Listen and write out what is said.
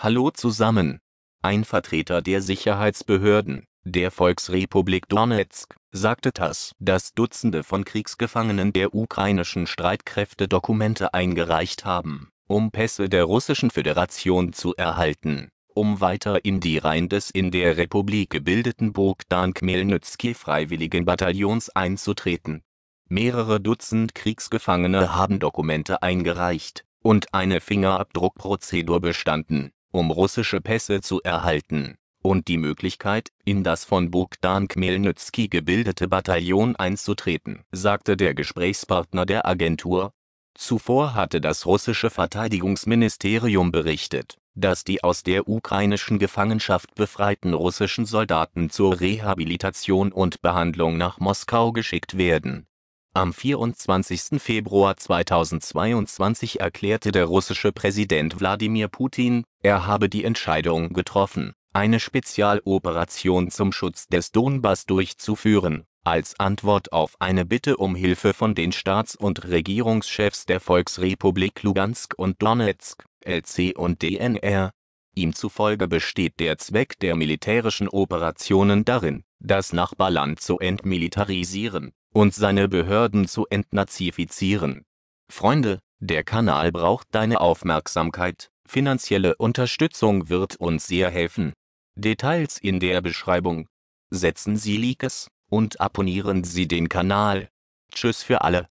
Hallo zusammen. Ein Vertreter der Sicherheitsbehörden der Volksrepublik Donetsk, sagte TASS, dass Dutzende von Kriegsgefangenen der ukrainischen Streitkräfte Dokumente eingereicht haben, um Pässe der Russischen Föderation zu erhalten, um weiter in die Reihen des in der Republik gebildeten Bogdan Khmelnytsky Bataillons einzutreten. Mehrere Dutzend Kriegsgefangene haben Dokumente eingereicht und eine Fingerabdruckprozedur bestanden um russische Pässe zu erhalten, und die Möglichkeit, in das von Bogdan Khmelnytsky gebildete Bataillon einzutreten, sagte der Gesprächspartner der Agentur. Zuvor hatte das russische Verteidigungsministerium berichtet, dass die aus der ukrainischen Gefangenschaft befreiten russischen Soldaten zur Rehabilitation und Behandlung nach Moskau geschickt werden. Am 24. Februar 2022 erklärte der russische Präsident Wladimir Putin, er habe die Entscheidung getroffen, eine Spezialoperation zum Schutz des Donbass durchzuführen, als Antwort auf eine Bitte um Hilfe von den Staats- und Regierungschefs der Volksrepublik Lugansk und Donetsk, LC und DNR. Ihm zufolge besteht der Zweck der militärischen Operationen darin, das Nachbarland zu entmilitarisieren und seine Behörden zu entnazifizieren. Freunde, der Kanal braucht deine Aufmerksamkeit. Finanzielle Unterstützung wird uns sehr helfen. Details in der Beschreibung. Setzen Sie Likes und abonnieren Sie den Kanal. Tschüss für alle.